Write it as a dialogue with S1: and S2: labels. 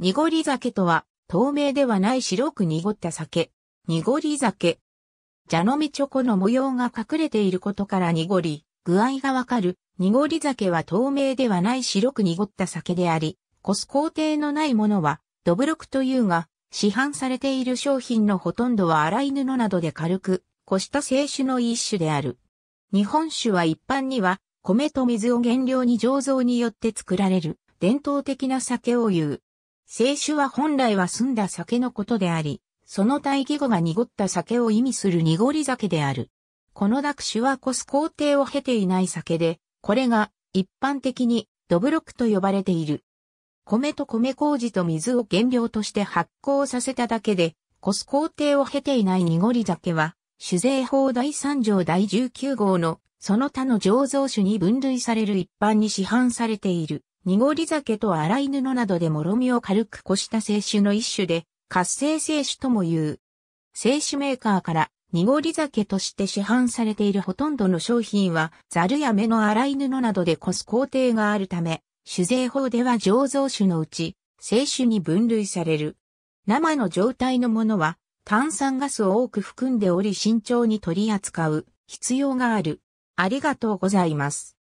S1: 濁り酒とは、透明ではない白く濁った酒。濁り酒。蛇のみチョコの模様が隠れていることから濁り、具合がわかる。濁り酒は透明ではない白く濁った酒であり、コス工程のないものは、ドブロクというが、市販されている商品のほとんどは洗い布などで軽く、こした清酒の一種である。日本酒は一般には、米と水を原料に醸造によって作られる、伝統的な酒を言う。清酒は本来は澄んだ酒のことであり、その対義語が濁った酒を意味する濁り酒である。この濁酒はコす工程を経ていない酒で、これが一般的にドブロックと呼ばれている。米と米麹と水を原料として発酵させただけで、コす工程を経ていない濁り酒は、酒税法第3条第19号のその他の醸造酒に分類される一般に市販されている。濁り酒と洗い布などでもろみを軽くこした清酒の一種で、活性清酒とも言う。清酒メーカーから濁り酒として市販されているほとんどの商品は、ザルや目の洗い布などでこす工程があるため、酒税法では醸造酒のうち、清酒に分類される。生の状態のものは、炭酸ガスを多く含んでおり慎重に取り扱う必要がある。ありがとうございます。